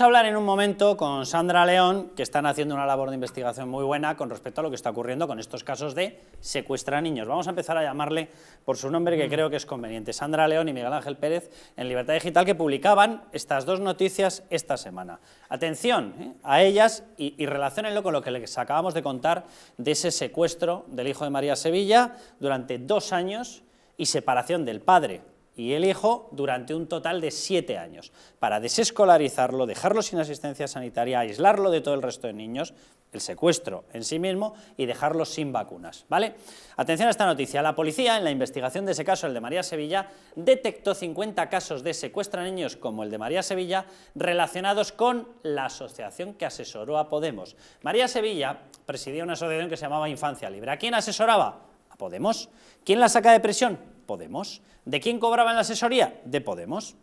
Vamos a hablar en un momento con Sandra León, que están haciendo una labor de investigación muy buena con respecto a lo que está ocurriendo con estos casos de secuestra niños. Vamos a empezar a llamarle por su nombre, que mm. creo que es conveniente. Sandra León y Miguel Ángel Pérez en Libertad Digital, que publicaban estas dos noticias esta semana. Atención ¿eh? a ellas y, y con lo que les acabamos de contar de ese secuestro del hijo de María Sevilla durante dos años y separación del padre y el hijo durante un total de siete años, para desescolarizarlo, dejarlo sin asistencia sanitaria, aislarlo de todo el resto de niños, el secuestro en sí mismo y dejarlo sin vacunas, ¿vale? Atención a esta noticia, la policía en la investigación de ese caso, el de María Sevilla, detectó 50 casos de secuestro a niños como el de María Sevilla relacionados con la asociación que asesoró a Podemos. María Sevilla presidía una asociación que se llamaba Infancia Libre. ¿A quién asesoraba? A Podemos. ¿Quién la saca de prisión? Podemos. ¿De quién cobraba la asesoría? De Podemos.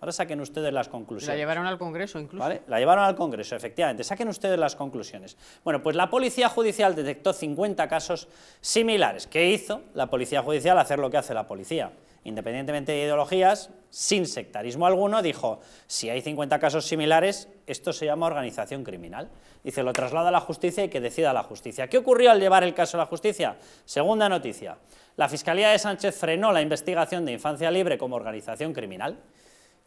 Ahora saquen ustedes las conclusiones. La llevaron al Congreso incluso. La llevaron al Congreso, efectivamente. Saquen ustedes las conclusiones. Bueno, pues la Policía Judicial detectó 50 casos similares. ¿Qué hizo la Policía Judicial hacer lo que hace la policía? Independientemente de ideologías, sin sectarismo alguno, dijo, si hay 50 casos similares, esto se llama organización criminal. Dice, lo traslada a la justicia y que decida la justicia. ¿Qué ocurrió al llevar el caso a la justicia? Segunda noticia. La Fiscalía de Sánchez frenó la investigación de Infancia Libre como organización criminal.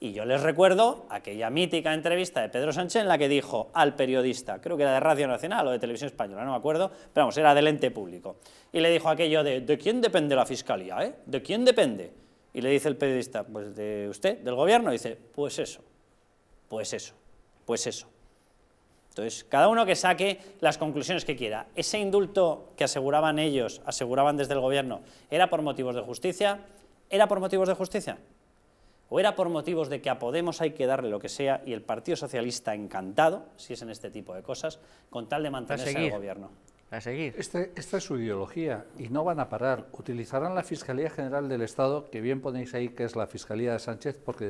Y yo les recuerdo aquella mítica entrevista de Pedro Sánchez en la que dijo al periodista, creo que era de Radio Nacional o de Televisión Española, no me acuerdo, pero vamos, era del ente público. Y le dijo aquello de, ¿de quién depende la fiscalía? Eh? ¿De quién depende? Y le dice el periodista, pues de usted, del gobierno, dice, pues eso, pues eso, pues eso. Entonces, cada uno que saque las conclusiones que quiera. Ese indulto que aseguraban ellos, aseguraban desde el gobierno, ¿era por motivos de justicia? ¿Era por motivos de justicia? o era por motivos de que a Podemos hay que darle lo que sea y el Partido Socialista encantado, si es en este tipo de cosas, con tal de mantenerse en el gobierno. A seguir. Este, esta es su ideología y no van a parar. Utilizarán la Fiscalía General del Estado, que bien ponéis ahí que es la Fiscalía de Sánchez, porque